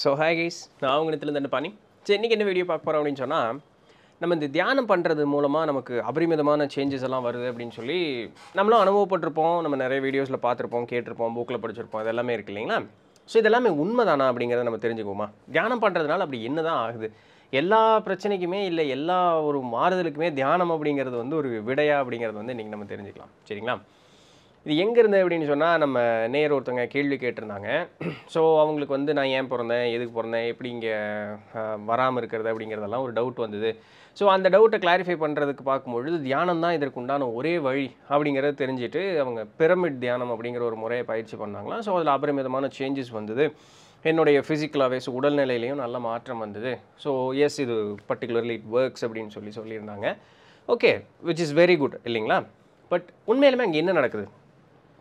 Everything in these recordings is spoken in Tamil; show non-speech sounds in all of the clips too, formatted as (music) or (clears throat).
ஸோ ஹாய் கைஸ் நான் இருந்து பண்ணி சரி இன்றைக்கி என்ன வீடியோ பார்க்க போகிறோம் அப்படின்னு சொன்னால் நம்ம இந்த தியானம் பண்ணுறது மூலமாக நமக்கு அபரிமிதமான சேஞ்சஸ் எல்லாம் வருது அப்படின்னு சொல்லி நம்மளும் அனுபவப்பட்டிருப்போம் நம்ம நிறைய வீடியோஸில் பார்த்துருப்போம் கேட்டிருப்போம் புக்கில் படிச்சிருப்போம் இதெல்லாமே இருக்குது இல்லைங்களா ஸோ இதெல்லாமே உண்மைதானா அப்படிங்கிறத நம்ம தெரிஞ்சுக்குவோமா தியானம் பண்ணுறதுனால அப்படி என்ன தான் ஆகுது எல்லா பிரச்சனைக்குமே இல்லை எல்லா ஒரு மாறுதலுக்குமே தியானம் அப்படிங்கிறது வந்து ஒரு விடையா அப்படிங்கிறது வந்து இன்றைக்கி நம்ம தெரிஞ்சுக்கலாம் சரிங்களா இது எங்கே இருந்தது அப்படின்னு சொன்னால் நம்ம நேர் ஒருத்தவங்க கேள்வி கேட்டிருந்தாங்க ஸோ அவங்களுக்கு வந்து நான் ஏன் பிறந்தேன் எதுக்கு பிறந்தேன் எப்படி இங்கே வராமல் இருக்கிறது அப்படிங்கிறதெல்லாம் ஒரு டவுட் வந்தது ஸோ அந்த டவுட்டை கிளாரிஃபை பண்ணுறதுக்கு பார்க்கும்பொழுது தியானம் தான் இதற்கு உண்டான ஒரே வழி அப்படிங்கிறத தெரிஞ்சுட்டு அவங்க பிரமிட் தியானம் அப்படிங்கிற ஒரு முறையை பயிற்சி பண்ணாங்களாம் ஸோ அதில் அபரிமிதமான சேஞ்சஸ் வந்தது என்னுடைய ஃபிசிக்கலாகவே ஸோ உடல்நிலையிலையும் நல்ல மாற்றம் வந்தது ஸோ எஸ் இது பர்டிகுலர்லி இட் ஒர்க்ஸ் அப்படின்னு சொல்லி சொல்லியிருந்தாங்க okay which is very good இல்லைங்களா பட் உண்மையிலுமே அங்கே என்ன நடக்குது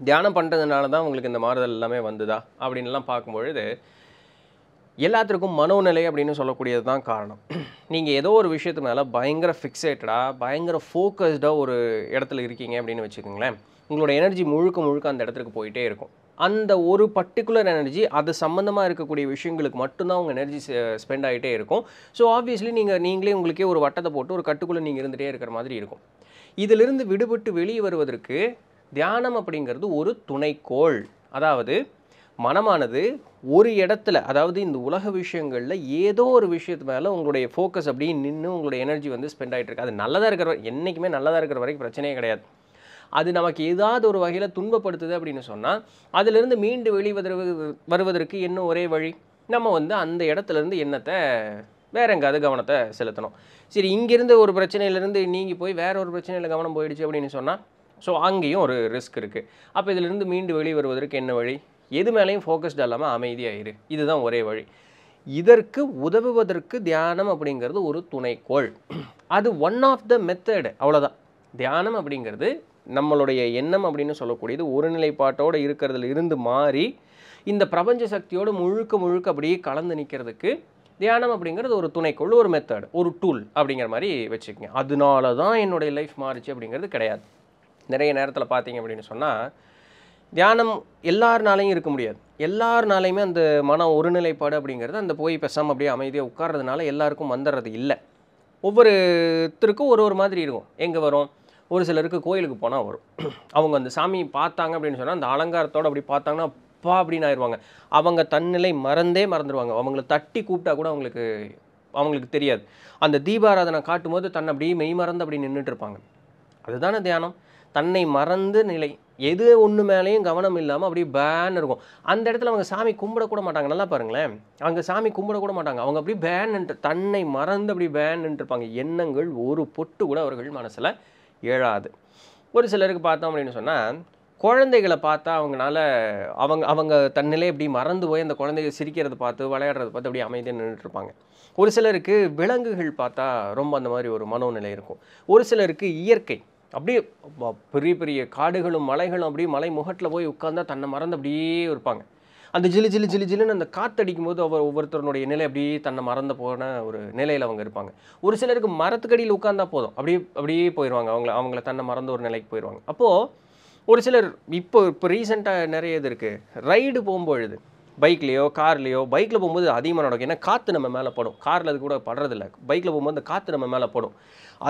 தியானம் பண்ணுறதுனால தான் உங்களுக்கு இந்த மாறுதல் எல்லாமே வந்துதா அப்படின்லாம் பார்க்கும்பொழுது எல்லாத்திற்கும் மனோநிலை அப்படின்னு சொல்லக்கூடியது தான் காரணம் நீங்கள் ஏதோ ஒரு விஷயத்து மேலே பயங்கர ஃபிக்ஸேட்டடாக பயங்கர ஃபோக்கஸ்டாக ஒரு இடத்துல இருக்கீங்க அப்படின்னு வச்சுக்கோங்களேன் உங்களோட எனர்ஜி முழுக்க முழுக்க அந்த இடத்துக்கு போயிட்டே இருக்கும் அந்த ஒரு பர்டிகுலர் எனர்ஜி அது சம்மந்தமாக இருக்கக்கூடிய விஷயங்களுக்கு மட்டும்தான் உங்கள் எனர்ஜி ஸ்பெண்ட் ஆகிட்டே இருக்கும் ஸோ ஆப்வியஸ்லி நீங்கள் நீங்களே உங்களுக்கே ஒரு வட்டத்தை போட்டு ஒரு கட்டுக்குள்ளே நீங்கள் இருந்துகிட்டே இருக்கிற மாதிரி இருக்கும் இதிலிருந்து விடுபட்டு வெளியே வருவதற்கு தியானம் அப்படிங்கிறது ஒரு துணைக்கோள் அதாவது மனமானது ஒரு இடத்துல அதாவது இந்த உலக விஷயங்களில் ஏதோ ஒரு விஷயத்து மேலே உங்களுடைய ஃபோக்கஸ் அப்படின்னு நின்று உங்களுடைய எனர்ஜி வந்து ஸ்பெண்ட் ஆகிட்டு இருக்கு அது நல்லதாக இருக்கிற என்றைக்குமே நல்லதாக இருக்கிற வரைக்கும் பிரச்சனையே கிடையாது அது நமக்கு ஏதாவது ஒரு வகையில் துன்பப்படுத்துது அப்படின்னு சொன்னால் அதிலிருந்து மீண்டு வெளிவதற்கு வருவதற்கு என்ன ஒரே வழி நம்ம வந்து அந்த இடத்துலேருந்து எண்ணத்தை வேற எங்காவது கவனத்தை செலுத்தணும் சரி இங்கேருந்து ஒரு பிரச்சனையிலேருந்து நீங்கி போய் வேற ஒரு பிரச்சனையில் கவனம் போயிடுச்சு அப்படின்னு சொன்னால் ஸோ அங்கேயும் ஒரு ரிஸ்க் இருக்குது அப்போ இதிலிருந்து மீண்டு வெளியே வருவதற்கு என்ன வழி எது மேலேயும் ஃபோக்கஸ்ட் இல்லாமல் அமைதியாயிரு இதுதான் ஒரே வழி இதற்கு உதவுவதற்கு தியானம் அப்படிங்கிறது ஒரு துணைக்கோள் அது ஒன் ஆஃப் த மெத்தடு அவ்வளோதான் தியானம் அப்படிங்கிறது நம்மளுடைய எண்ணம் அப்படின்னு சொல்லக்கூடியது ஒரு நிலைப்பாட்டோடு இருக்கிறதுல இருந்து மாறி இந்த பிரபஞ்ச சக்தியோடு முழுக்க முழுக்க அப்படியே கலந்து நிற்கிறதுக்கு தியானம் அப்படிங்கிறது ஒரு துணைக்கோள் ஒரு மெத்தட் ஒரு டூல் அப்படிங்கிற மாதிரி வச்சுக்கோங்க அதனால தான் என்னுடைய லைஃப் மாறுச்சு அப்படிங்கிறது கிடையாது நிறைய நேரத்தில் பார்த்தீங்க அப்படின்னு சொன்னால் தியானம் எல்லாருனாலையும் இருக்க முடியாது எல்லாருனாலையுமே அந்த மன ஒருநிலைப்பாடு அப்படிங்கிறது அந்த போய் பெசாமல் அப்படியே அமைதியாக உட்கார்றதுனால எல்லாருக்கும் வந்துடுறது இல்லை ஒவ்வொருத்தருக்கும் ஒரு ஒரு மாதிரி இருக்கும் எங்கே வரும் ஒரு சிலருக்கு கோயிலுக்கு போனால் வரும் அவங்க அந்த சாமி பார்த்தாங்க அப்படின்னு சொன்னால் அந்த அலங்காரத்தோடு அப்படி பார்த்தாங்கன்னா அப்பா அப்படின்னு ஆயிடுவாங்க அவங்க தன்னிலை மறந்தே மறந்துடுவாங்க அவங்கள தட்டி கூப்பிட்டா கூட அவங்களுக்கு அவங்களுக்கு தெரியாது அந்த தீபாராதனை காட்டும் போது தன்னை அப்படியே மெய் மறந்து அப்படி நின்றுட்டு இருப்பாங்க அதுதானே தியானம் தன்னை மறந்து நிலை எது ஒன்று மேலேயும் கவனம் இல்லாமல் அப்படியே பேன் இருக்கும் அந்த இடத்துல அவங்க சாமி கும்பிடக்கூட மாட்டாங்க நல்லா பாருங்களேன் அவங்க சாமி கும்பிடக்கூட மாட்டாங்க அவங்க அப்படியே பேன்ட்டு தன்னை மறந்து அப்படி பேன்ட்டு இருப்பாங்க எண்ணங்கள் ஒரு பொட்டு கூட அவர்கள் மனசில் எழாது ஒரு சிலருக்கு பார்த்தோம் அப்படின்னு சொன்னால் குழந்தைகளை பார்த்தா அவங்களால அவங்க அவங்க தன்னிலே இப்படி மறந்து போய் அந்த குழந்தைகள் சிரிக்கிறத பார்த்து விளையாடுறத பார்த்து அப்படி அமைதியாக நின்றுட்டுருப்பாங்க ஒரு சிலருக்கு விலங்குகள் பார்த்தா ரொம்ப அந்த மாதிரி ஒரு மனோநிலை இருக்கும் ஒரு சிலருக்கு இயற்கை அப்படியே பெரிய பெரிய காடுகளும் மலைகளும் அப்படியே மலை முகட்டில் போய் உட்காந்தா தன்னை மறந்து அப்படியே இருப்பாங்க அந்த ஜிலு ஜிலு ஜிலு ஜிலுன்னு அந்த காற்றடிக்கும் போது அவர் ஒவ்வொருத்தருடைய நிலை அப்படியே தன்னை மறந்து போன ஒரு நிலையில் அவங்க இருப்பாங்க ஒரு சிலருக்கு மரத்துக்கடியில் உட்காந்தா போதும் அப்படியே அப்படியே போயிடுவாங்க அவங்கள அவங்கள தன்னை மறந்து ஒரு நிலைக்கு போயிடுவாங்க அப்போது ஒரு சிலர் இப்போ இப்போ ரீசெண்டாக நிறைய இது இருக்குது ரைடு போகும்பொழுது பைக்லேயோ கார்லேயோ பைக்கில் போகும்போது அதிகமாக நடக்கும் ஏன்னா காற்று நம்ம மேலே படும் காரில் அது கூட படுறதில்ல பைக்கில் போகும்போது அந்த காற்று நம்ம மேலே போடும்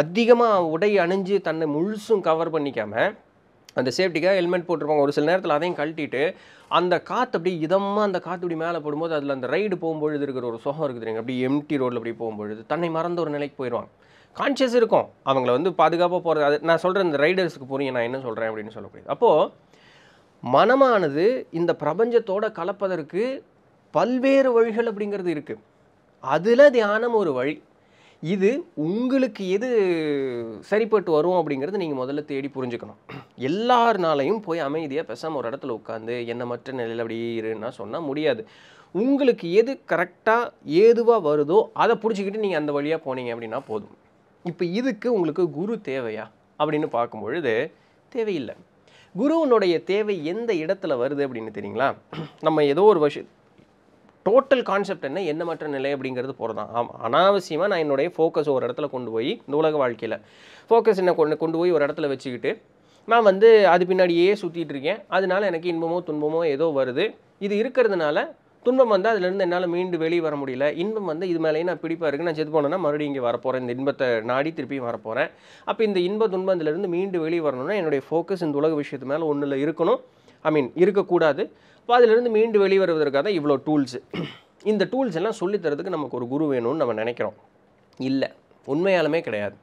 அதிகமாக உடை அணிஞ்சு தன்னை முழுசும் கவர் பண்ணிக்காமல் அந்த சேஃப்டிக்காக ஹெல்மெட் போட்டிருப்பாங்க ஒரு சில நேரத்தில் அதையும் கழட்டிட்டு அந்த காற்று அப்படி இதமாக அந்த காற்று இப்படி மேலே போடும்போது அதில் அந்த ரைடு போகும்பொழுது இருக்கிற ஒரு சுகம் இருக்குது தெரியுங்க அப்படி எம்டி ரோட்டில் அப்படி போகும்பொழுது தன்னை மறந்த ஒரு நிலைக்கு போயிடுவாங்க கான்ஷியஸ் இருக்கும் அவங்கள வந்து பாதுகாப்பாக போகிறது அது நான் சொல்கிற இந்த ரைடர்ஸுக்கு போகிறீங்க நான் என்ன சொல்கிறேன் அப்படின்னு சொல்லக்கூடியது அப்போது மனமானது இந்த பிரபஞ்சத்தோடு கலப்பதற்கு பல்வேறு வழிகள் அப்படிங்கிறது இருக்குது அதில் தியானம் ஒரு வழி இது உங்களுக்கு எது சரிப்பட்டு வரும் அப்படிங்கிறது நீங்கள் முதல்ல தேடி புரிஞ்சுக்கணும் எல்லாருனாலையும் போய் அமைதியாக பேசாமல் ஒரு இடத்துல உட்காந்து என்ன மற்ற நிலையில் அப்படி இருன்னா சொன்னால் முடியாது உங்களுக்கு எது கரெக்டாக ஏதுவாக வருதோ அதை பிடிச்சிக்கிட்டு நீங்கள் அந்த வழியாக போனீங்க அப்படின்னா போதும் இப்போ இதுக்கு உங்களுக்கு குரு தேவையா அப்படின்னு பார்க்கும்பொழுது தேவையில்லை குருவனுடைய தேவை எந்த இடத்துல வருது அப்படின்னு தெரியுங்களா நம்ம ஏதோ ஒரு வருஷம் டோட்டல் கான்செப்ட் என்ன என்ன மற்ற நிலை அப்படிங்கிறது தான் ஆம் அனாவசியமாக நான் என்னுடைய ஃபோக்கஸ் ஒரு இடத்துல கொண்டு போய் இந்த உலக வாழ்க்கையில் ஃபோக்கஸ் என்ன கொண்டு கொண்டு போய் ஒரு இடத்துல வச்சுக்கிட்டு நான் வந்து அது பின்னாடியே சுற்றிட்டு இருக்கேன் அதனால எனக்கு இன்பமோ துன்பமோ ஏதோ வருது இது இருக்கிறதுனால துன்பம் வந்து அதுலேருந்து என்னால் மீண்டு வெளியே வர முடியல இன்பம் வந்து இது மேலேயே நான் பிடிப்பாக இருக்குது நான் செத்து போனேன்னா மறுபடியும் இங்கே வரப்போகிறேன் இந்த இன்பத்தை நாடி திருப்பியும் வரப்போகிறேன் அப்போ இந்த இன்ப துன்பத்திலேருந்து மீண்டு வெளியே வரணும்னா என்னுடைய ஃபோக்கஸ் இந்த உலக விஷயத்து மேலே ஒன்றில் இருக்கணும் ஐ மீன் இருக்கக்கூடாது இப்போ அதிலிருந்து மீண்டு வெளிவருவதற்காக தான் இவ்வளோ டூல்ஸ் இந்த டூல்ஸ் எல்லாம் சொல்லித்தரதுக்கு நமக்கு ஒரு குரு வேணும்னு நம்ம நினைக்கிறோம் இல்லை உண்மையாலுமே கிடையாது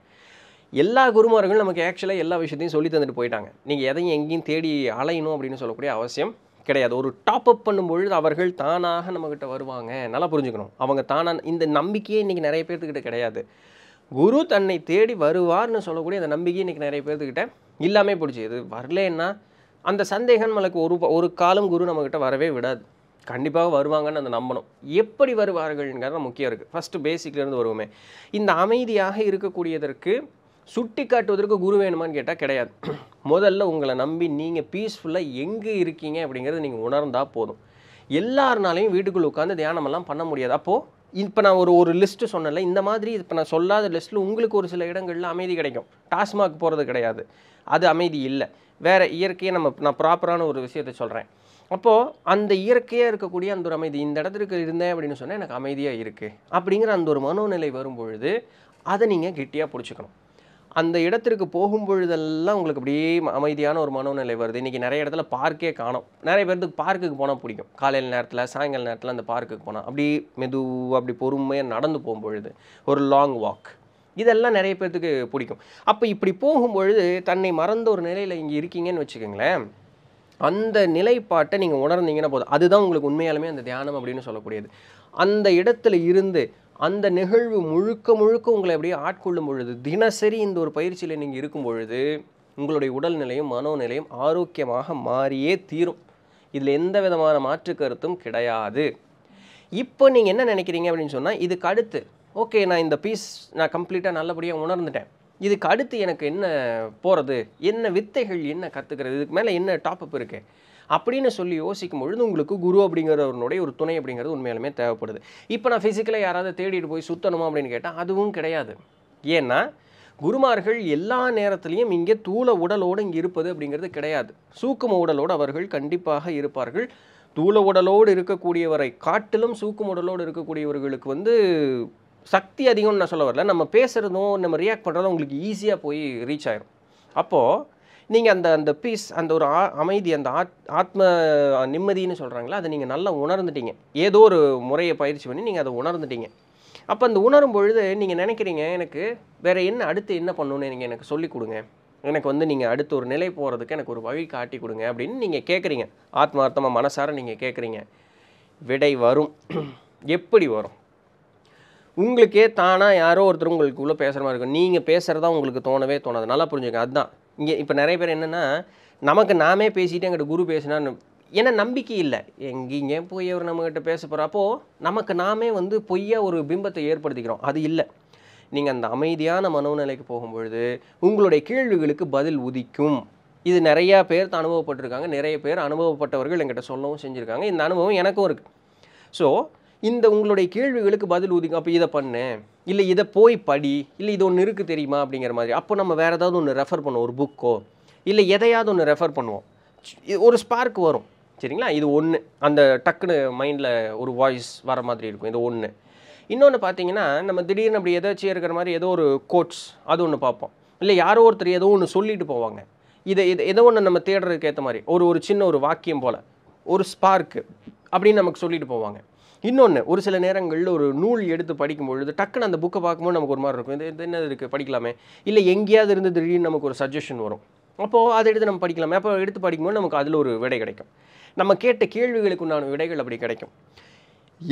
எல்லா குருமார்களும் நமக்கு ஆக்சுவலாக எல்லா விஷயத்தையும் சொல்லி தந்துட்டு போயிட்டாங்க நீங்கள் எதையும் எங்கேயும் தேடி அலையணும் அப்படின்னு சொல்லக்கூடிய அவசியம் கிடையாது ஒரு டாப் அப் பண்ணும்பொழுது அவர்கள் தானாக நம்மக்கிட்ட வருவாங்க நல்லா புரிஞ்சுக்கணும் அவங்க தானாக இந்த நம்பிக்கையே இன்றைக்கி நிறைய பேர்த்துக்கிட்ட கிடையாது குரு தன்னை தேடி வருவார்னு சொல்லக்கூடிய அந்த நம்பிக்கை இன்றைக்கி நிறைய பேர்த்துக்கிட்ட இல்லாமல் பிடிச்சி இது வரலன்னா அந்த சந்தேகம் நம்மளுக்கு ஒரு ஒரு காலம் குரு நம்மக்கிட்ட வரவே விடாது கண்டிப்பாக வருவாங்கன்னு அந்த நம்பணும் எப்படி வருவார்கள்ங்கிறது முக்கியம் இருக்குது ஃபஸ்ட்டு பேசிக்லேருந்து வருவோமே இந்த அமைதியாக இருக்கக்கூடியதற்கு சுட்டி காட்டுவதற்கு குரு வேணுமான்னு கேட்டால் கிடையாது (clears throat) முதல்ல உங்களை நம்பி நீங்கள் பீஸ்ஃபுல்லாக எங்கே இருக்கீங்க அப்படிங்கிறது நீங்கள் உணர்ந்தால் போதும் எல்லாருனாலையும் வீட்டுக்குள்ளே உட்காந்து தியானமெல்லாம் பண்ண முடியாது அப்போது இப்போ நான் ஒரு ஒரு லிஸ்ட்டு சொன்னல இந்த மாதிரி இப்போ நான் சொல்லாத லிஸ்ட்டில் உங்களுக்கு ஒரு சில இடங்களில் அமைதி கிடைக்கும் டாஸ்மாக் போகிறது கிடையாது அது அமைதி இல்லை வேறு இயற்கையை நம்ம நான் ப்ராப்பரான ஒரு விஷயத்தை சொல்கிறேன் அப்போது அந்த இயற்கையாக இருக்கக்கூடிய அந்த ஒரு அமைதி இந்த இடத்துக்கு இருந்தேன் அப்படின்னு சொன்னால் எனக்கு அமைதியாக இருக்குது அப்படிங்கிற அந்த ஒரு மனோநிலை வரும்பொழுது அதை நீங்கள் கெட்டியாக பிடிச்சிக்கணும் அந்த இடத்திற்கு போகும் பொழுதெல்லாம் உங்களுக்கு அப்படியே அமைதியான ஒரு மனோநிலை வருது இன்றைக்கி நிறைய இடத்துல பார்க்கே காணும் நிறைய பேர்த்துக்கு பார்க்குக்கு போனால் பிடிக்கும் காலையில் நேரத்தில் சாயங்கால நேரத்தில் அந்த பார்க்குக்கு போனால் அப்படியே மெதுவாக அப்படி பொறுமையாக நடந்து போகும்பொழுது ஒரு லாங் வாக் இதெல்லாம் நிறைய பேர்த்துக்கு பிடிக்கும் அப்போ இப்படி போகும்பொழுது தன்னை மறந்த ஒரு நிலையில் இங்கே இருக்கீங்கன்னு வச்சுக்கோங்களேன் அந்த நிலைப்பாட்டை நீங்கள் உணர்ந்தீங்கன்னா போதும் அதுதான் உங்களுக்கு உண்மையாலுமே அந்த தியானம் அப்படின்னு சொல்லக்கூடியது அந்த இடத்துல இருந்து அந்த நிகழ்வு முழுக்க முழுக்க உங்களை அப்படியே ஆட்கொள்ளும் பொழுது தினசரி இந்த ஒரு பயிற்சியில் நீங்கள் இருக்கும் பொழுது உங்களுடைய உடல்நிலையும் மனோநிலையும் ஆரோக்கியமாக மாறியே தீரும் இதில் எந்த விதமான மாற்று கருத்தும் கிடையாது இப்போ நீங்கள் என்ன நினைக்கிறீங்க அப்படின்னு சொன்னால் இதுக்கு அடுத்து ஓகே நான் இந்த பீஸ் நான் கம்ப்ளீட்டாக நல்லபடியாக உணர்ந்துட்டேன் இதுக்கு அடுத்து எனக்கு என்ன போகிறது என்ன வித்தைகள் என்ன கற்றுக்கிறது இதுக்கு மேலே என்ன டாப்அப் இருக்குது அப்படின்னு சொல்லி யோசிக்கும் பொழுது உங்களுக்கு குரு அப்படிங்கிறவனுடைய ஒரு துணை அப்படிங்கிறது உண்மையிலுமே தேவைப்படுது இப்போ நான் ஃபிசிக்கலாக யாராவது தேடிட்டு போய் சுற்றணுமா அப்படின்னு கேட்டால் அதுவும் கிடையாது ஏன்னா குருமார்கள் எல்லா நேரத்துலையும் இங்கே தூள உடலோடு இங்கே இருப்பது அப்படிங்கிறது கிடையாது சூக்கும உடலோடு அவர்கள் கண்டிப்பாக இருப்பார்கள் தூள உடலோடு இருக்கக்கூடியவரை காட்டிலும் சூக்கும் உடலோடு இருக்கக்கூடியவர்களுக்கு வந்து சக்தி அதிகம்னு நான் சொல்ல வரல நம்ம பேசுகிறதும் நம்ம ரியாக்ட் பண்ணுறதும் உங்களுக்கு ஈஸியாக போய் ரீச் ஆகிரும் அப்போது நீங்கள் அந்த அந்த பீஸ் அந்த ஒரு ஆ அமைதி அந்த ஆத் ஆத்ம நிம்மதின்னு சொல்கிறாங்களா அதை நீங்கள் நல்லா உணர்ந்துட்டீங்க ஏதோ ஒரு முறையை பயிற்சி பண்ணி நீங்கள் அதை உணர்ந்துட்டீங்க அப்போ அந்த உணரும் பொழுது நீங்கள் நினைக்கிறீங்க எனக்கு வேறு என்ன அடுத்து என்ன பண்ணணும்னு நீங்கள் எனக்கு சொல்லிக் கொடுங்க எனக்கு வந்து நீங்கள் அடுத்த ஒரு நிலை போகிறதுக்கு எனக்கு ஒரு வழி காட்டி கொடுங்க அப்படின்னு நீங்கள் கேட்குறீங்க ஆத்மார்த்தமாக மனசார நீங்கள் கேட்குறீங்க விடை வரும் (clears throat) எப்படி வரும் உங்களுக்கே தானாக யாரோ ஒருத்தர் உங்களுக்குள்ளே பேசுகிற மாதிரி இருக்கும் நீங்கள் பேசுகிறதா உங்களுக்கு தோணவே தோணாது நல்லா புரிஞ்சுக்கோங்க அதுதான் இங்கே இப்போ நிறைய பேர் என்னென்னா நமக்கு நாமே பேசிட்டு எங்கிட்ட குரு பேசினான்னு ஏன்னா நம்பிக்கை இல்லை எங்கேயும் போய் அவர் நம்மக்கிட்ட பேச போகிற அப்போது நமக்கு நாமே வந்து பொய்யா ஒரு பிம்பத்தை ஏற்படுத்திக்கிறோம் அது இல்லை நீங்கள் அந்த அமைதியான மனோநிலைக்கு போகும்பொழுது உங்களுடைய கேள்விகளுக்கு பதில் உதிக்கும் இது நிறையா பேர் அனுபவப்பட்டிருக்காங்க நிறைய பேர் அனுபவப்பட்டவர்கள் எங்கிட்ட சொல்லவும் செஞ்சுருக்காங்க இந்த அனுபவம் எனக்கும் இருக்குது ஸோ இந்த உங்களுடைய கேள்விகளுக்கு பதில் ஒதுங்க அப்போ இதை பண்ணு இல்லை இதை போய் படி இல்லை இது ஒன்று இருக்குது தெரியுமா அப்படிங்கிற மாதிரி அப்போ நம்ம வேறு ஏதாவது ஒன்று ரெஃபர் பண்ணுவோம் ஒரு புக்கோ இல்லை எதையாவது ஒன்று ரெஃபர் பண்ணுவோம் ஒரு ஸ்பார்க் வரும் சரிங்களா இது ஒன்று அந்த டக்குன்னு மைண்டில் ஒரு வாய்ஸ் வர மாதிரி இருக்கும் இது ஒன்று இன்னொன்று பார்த்தீங்கன்னா நம்ம திடீர்னு அப்படி எதாச்சும் இருக்கிற மாதிரி ஏதோ ஒரு கோட்ஸ் அது ஒன்று பார்ப்போம் இல்லை யாரோ ஒருத்தர் ஏதோ ஒன்று சொல்லிட்டு போவாங்க இதை இதை ஏதோ ஒன்று நம்ம தேடுறதுக்கு ஏற்ற மாதிரி ஒரு ஒரு சின்ன ஒரு வாக்கியம் போல் ஒரு ஸ்பார்க்கு அப்படின்னு நமக்கு சொல்லிட்டு போவாங்க இன்னொன்று ஒரு சில நேரங்களில் ஒரு நூல் எடுத்து படிக்கும் பொழுது டக்குன்னு அந்த புக்கை பார்க்கும்போது நமக்கு ஒரு மாதிரி இருக்கும் இது என்ன இருக்குது படிக்கலாமே இல்லை எங்கேயாவது இருந்து திடீர்னு நமக்கு ஒரு சஜஷன் வரும் அப்போது அதை எடுத்து நம்ம படிக்கலாமே அப்போ எடுத்து படிக்கும்போது நமக்கு அதில் ஒரு விடை கிடைக்கும் நம்ம கேட்ட கேள்விகளுக்கு உண்டான விடைகள் அப்படி கிடைக்கும்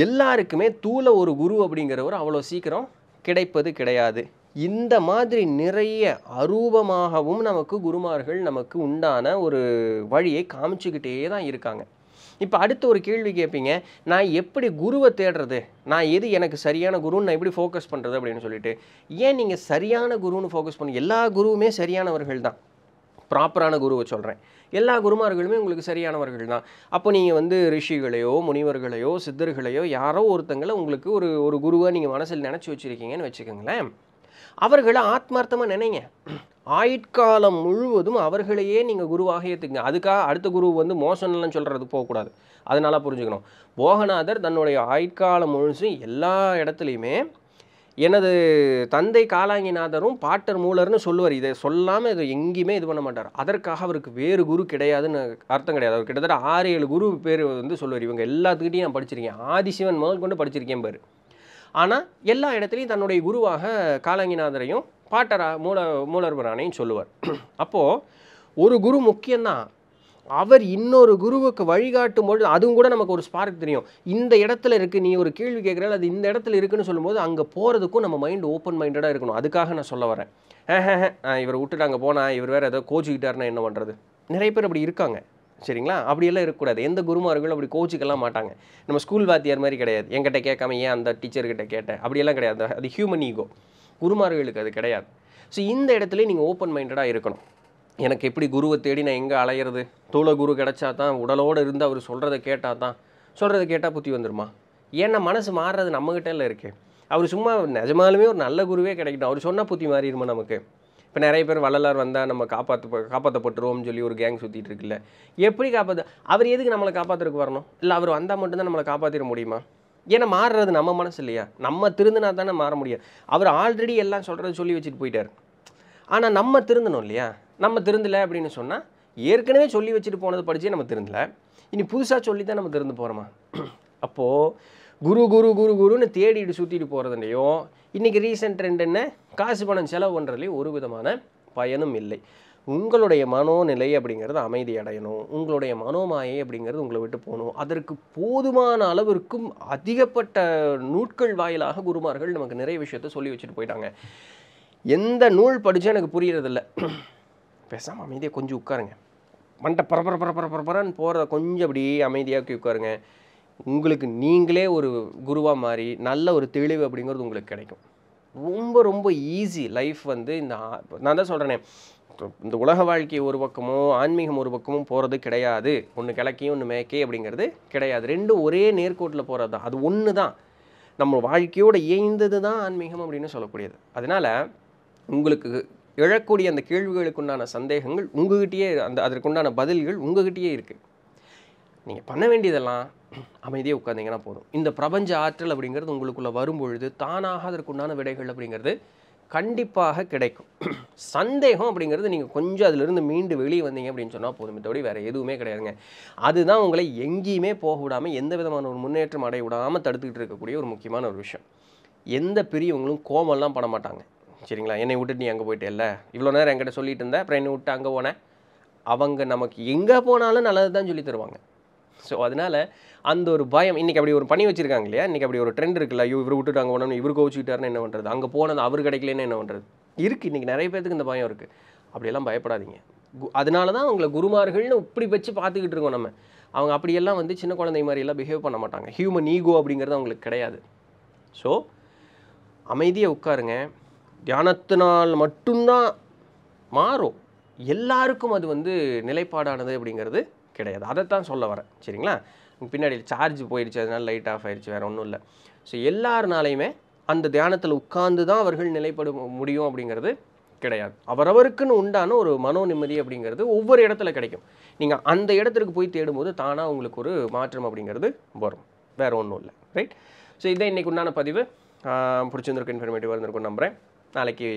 எல்லாருக்குமே தூளை ஒரு குரு அப்படிங்கிறவர் அவ்வளோ சீக்கிரம் கிடைப்பது கிடையாது இந்த மாதிரி நிறைய அரூபமாகவும் நமக்கு குருமார்கள் நமக்கு உண்டான ஒரு வழியை காமிச்சுக்கிட்டே தான் இருக்காங்க இப்போ அடுத்து ஒரு கேள்வி கேட்பீங்க நான் எப்படி குருவை தேடுறது நான் எது எனக்கு சரியான குருன்னு நான் எப்படி ஃபோக்கஸ் பண்ணுறது அப்படின்னு சொல்லிட்டு ஏன் நீங்கள் சரியான குருன்னு ஃபோக்கஸ் பண்ணி எல்லா குருவுமே சரியானவர்கள் தான் ப்ராப்பரான குருவை சொல்கிறேன் எல்லா குருமார்களுமே உங்களுக்கு சரியானவர்கள் தான் அப்போ நீங்கள் வந்து ரிஷிகளையோ முனிவர்களையோ சித்தர்களையோ யாரோ ஒருத்தங்களை உங்களுக்கு ஒரு ஒரு குருவாக நீங்கள் மனசில் நினச்சி வச்சுருக்கீங்கன்னு வச்சுக்கோங்களேன் அவர்களை ஆத்மார்த்தமாக நினைங்க ஆயுட்காலம் முழுவதும் அவர்களையே நீங்கள் குருவாக ஏற்றுக்குங்க அதுக்காக அடுத்த குரு வந்து மோசம்லாம் சொல்கிறது போகக்கூடாது அதனால புரிஞ்சுக்கணும் போகநாதர் தன்னுடைய ஆயுட்காலம் முழுசும் எல்லா இடத்துலையுமே எனது தந்தை காலாங்கிநாதரும் பாட்டர் மூலர்னு சொல்லுவார் இதை சொல்லாமல் இதை எங்கேயுமே இது பண்ண மாட்டார் அதற்காக அவருக்கு வேறு குரு கிடையாதுன்னு அர்த்தம் கிடையாது அவர் கிட்டத்தட்ட ஆறு ஏழு குரு பேர் வந்து சொல்லுவார் இவங்க எல்லாத்துக்கிட்டையும் நான் படிச்சிருக்கேன் ஆதிசிவன் முதல் கொண்டு படிச்சிருக்கேன் பேர் ஆனால் எல்லா இடத்துலையும் தன்னுடைய குருவாக காலங்கிநாதரையும் பாட்டரா மூல மூலர்பரானையும் சொல்லுவார் அப்போது ஒரு குரு முக்கியந்தான் அவர் இன்னொரு குருவுக்கு வழிகாட்டும் பொழுது அதுவும் கூட நமக்கு ஒரு ஸ்பார்க் தெரியும் இந்த இடத்துல இருக்குது நீ ஒரு கேள்வி கேட்குறாள் அது இந்த இடத்துல இருக்குன்னு சொல்லும்போது அங்கே போகிறதுக்கும் நம்ம மைண்டு ஓப்பன் மைண்டடாக இருக்கணும் அதுக்காக நான் சொல்ல வரேன் இவர் விட்டுட்டு அங்கே போனால் இவர் வேறு ஏதோ கோச்சிக்கிட்டாருன்னா என்ன பண்ணுறது நிறைய பேர் அப்படி இருக்காங்க சரிங்களா அப்படியெல்லாம் இருக்கக்கூடாது எந்த குருமார்களும் அப்படி கோச்சுக்கெல்லாம் மாட்டாங்க நம்ம ஸ்கூல் வாத்தியார் மாதிரி கிடையாது என்கிட்ட கேட்காம ஏன் அந்த டீச்சர்கிட்ட கேட்டேன் அப்படியெல்லாம் கிடையாது அது ஹியூமன் ஈகோ குருமார்களுக்கு அது கிடையாது ஸோ இந்த இடத்துல நீங்கள் ஓப்பன் மைண்டடாக இருக்கணும் எனக்கு எப்படி குருவை தேடி நான் எங்கே அலையிறது தோளை குரு கிடச்சா தான் உடலோடு இருந்து அவர் சொல்கிறத கேட்டால் தான் சொல்கிறத கேட்டால் புத்தி வந்துடுமா ஏன்னா மனசு மாறுறது நம்மகிட்ட இல்லை இருக்குது அவர் சும்மா நிஜமாலுமே ஒரு நல்ல குருவே கிடைக்கட்டும் அவர் சொன்னால் புத்தி மாறிடுமா நமக்கு இப்போ நிறைய பேர் வள்ளலார் வந்தால் நம்ம காப்பாற்ற காப்பாற்றப்பட்டுருவோம்னு சொல்லி ஒரு கேங் சுற்றிட்டு இருக்குல்ல எப்படி காப்பாற்ற அவர் எதுக்கு நம்மளை காப்பாற்றுறதுக்கு வரணும் இல்லை அவர் வந்தால் மட்டும்தான் நம்மளை காப்பாற்றிட முடியுமா ஏன்னா மாறுறது நம்ம மனசு இல்லையா நம்ம திருந்தினா தானே மாற முடியும் அவர் ஆல்ரெடி எல்லாம் சொல்கிறது சொல்லி வச்சுட்டு போயிட்டார் ஆனால் நம்ம திருந்தணும் இல்லையா நம்ம திருந்தலை அப்படின்னு சொன்னால் ஏற்கனவே சொல்லி வச்சுட்டு போனது படித்தே நம்ம திருந்தலை இனி புதுசாக சொல்லி தான் நம்ம திறந்து போகிறோமா (clears throat) அப்போது குரு குரு குரு குருன்னு தேடிட்டு சுற்றிட்டு போகிறதுலையும் இன்றைக்கி ரீசெண்ட் ட்ரெண்ட் என்ன காசு பணம் செலவு பண்ணுறதுலையும் ஒரு விதமான பயனும் இல்லை உங்களுடைய மனோநிலை அப்படிங்கிறது அமைதி அடையணும் உங்களுடைய மனோமாயை அப்படிங்கிறது உங்களை விட்டு போகணும் அதற்கு போதுமான அளவிற்கும் அதிகப்பட்ட நூட்கள் வாயிலாக குருமார்கள் நமக்கு நிறைய விஷயத்த சொல்லி வச்சுட்டு போயிட்டாங்க எந்த நூல் படித்தா எனக்கு புரியறதில்ல பேசாமல் அமைதியாக கொஞ்சம் உட்காருங்க மண்டை பரபர பரபர பரபரன்னு போகிறத கொஞ்சம் அப்படி அமைதியாக்கி உட்காருங்க உங்களுக்கு நீங்களே ஒரு குருவாக மாறி நல்ல ஒரு தெளிவு அப்படிங்கிறது உங்களுக்கு கிடைக்கும் ரொம்ப ரொம்ப ஈஸி லைஃப் வந்து இந்த நான் தான் சொல்கிறேனே இந்த உலக வாழ்க்கை ஒரு பக்கமும் ஆன்மீகம் ஒரு பக்கமும் போகிறது கிடையாது ஒன்று கிழக்கையும் ஒன்று மேக்கே அப்படிங்கிறது கிடையாது ரெண்டும் ஒரே நேர்கோட்டில் போகிறது தான் அது ஒன்று தான் நம்ம வாழ்க்கையோடு இயைந்தது தான் ஆன்மீகம் அப்படின்னு சொல்லக்கூடியது அதனால் உங்களுக்கு எழக்கூடிய அந்த கேள்விகளுக்குண்டான சந்தேகங்கள் உங்ககிட்டயே அந்த அதற்குண்டான பதில்கள் உங்ககிட்டயே இருக்குது நீங்கள் பண்ண வேண்டியதெல்லாம் அமைதியாக உட்காந்திங்கன்னா போதும் இந்த பிரபஞ்ச ஆற்றல் அப்படிங்கிறது உங்களுக்குள்ளே வரும்பொழுது தானாக அதற்குண்டான விடைகள் அப்படிங்கிறது கண்டிப்பாக கிடைக்கும் சந்தேகம் அப்படிங்கிறது நீங்கள் கொஞ்சம் அதிலிருந்து மீண்டு வெளியே வந்தீங்க அப்படின்னு சொன்னால் போதும் இதோடய வேறு எதுவுமே கிடையாதுங்க அதுதான் உங்களை எங்கேயுமே போக விடாமல் எந்த விதமான ஒரு முன்னேற்றம் அடைய விடாமல் தடுத்துக்கிட்டு இருக்கக்கூடிய ஒரு முக்கியமான ஒரு விஷயம் எந்த பெரியவங்களும் கோமெல்லாம் பண்ண மாட்டாங்க சரிங்களா என்னை விட்டுட்டு நீ அங்கே போயிட்டே இல்லை இவ்வளோ நேரம் என்கிட்ட சொல்லிட்டு இருந்தேன் அப்புறம் என்னை விட்டு அங்கே போனேன் அவங்க நமக்கு எங்கே போனாலும் நல்லது தான் சொல்லி தருவாங்க ஸோ அதனால் அந்த ஒரு பயம் இன்றைக்கி அப்படி ஒரு பண்ணி வச்சுருக்காங்க இல்லையா இன்றைக்கி அப்படி ஒரு ட்ரெண்ட் இருக்குல்ல ஐயோ இவர் விட்டுட்டாங்க உடனே இவர் கோவிச்சுக்கிட்டாருன்னு என்ன பண்ணுறது அங்கே போனது அவர் கிடைக்கலன்னு என்ன பண்ணுறது இருக்குது இன்றைக்கி நிறைய பேர்த்துக்கு இந்த பயம் இருக்குது அப்படியெல்லாம் பயப்படாதீங்க அதனால தான் அவங்களை குருமார்கள்னு இப்படி வச்சு பார்த்துக்கிட்டு இருக்கோம் நம்ம அவங்க அப்படியெல்லாம் வந்து சின்ன குழந்தை மாதிரியெல்லாம் பிஹேவ் பண்ண மாட்டாங்க ஹியூமன் ஈகோ அப்படிங்கிறது அவங்களுக்கு கிடையாது ஸோ அமைதியை உட்காருங்க தியானத்தினால் மட்டும்தான் மாறும் எல்லாருக்கும் அது வந்து நிலைப்பாடானது அப்படிங்கிறது கிடையாது அதை தான் சொல்ல வரேன் சரிங்களா பின்னாடி சார்ஜ் போயிடுச்சு அதனால் லைட் ஆஃப் ஆயிடுச்சு வேறு ஒன்றும் இல்லை ஸோ எல்லாருனாலையுமே அந்த தியானத்தில் உட்கார்ந்து தான் அவர்கள் நிலைப்பட முடியும் அப்படிங்கிறது கிடையாது அவரவருக்குன்னு உண்டான ஒரு மனோ நிம்மதி அப்படிங்கிறது ஒவ்வொரு இடத்துல கிடைக்கும் நீங்கள் அந்த இடத்துக்கு போய் தேடும்போது தானாக உங்களுக்கு ஒரு மாற்றம் அப்படிங்கிறது வரும் வேறு ஒன்றும் இல்லை ரைட் ஸோ இதை இன்றைக்கு உண்டான பதிவு பிடிச்சிருந்திருக்கு இன்ஃபர்மேட்டிவாக இருந்திருக்கும் நம்புகிறேன் நாளைக்கு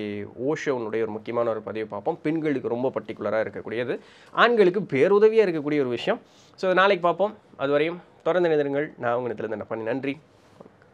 ஓஷோனுடைய ஒரு முக்கியமான ஒரு பதிவு பார்ப்போம் பெண்களுக்கு ரொம்ப பர்டிகுலராக இருக்கக்கூடியது ஆண்களுக்கு பேருதவியாக இருக்கக்கூடிய ஒரு விஷயம் ஸோ அதை நாளைக்கு பார்ப்போம் அதுவரையும் தொடர்ந்து நிதிருங்கள் நான் உங்க இடத்துல என்ன பண்ணி நன்றி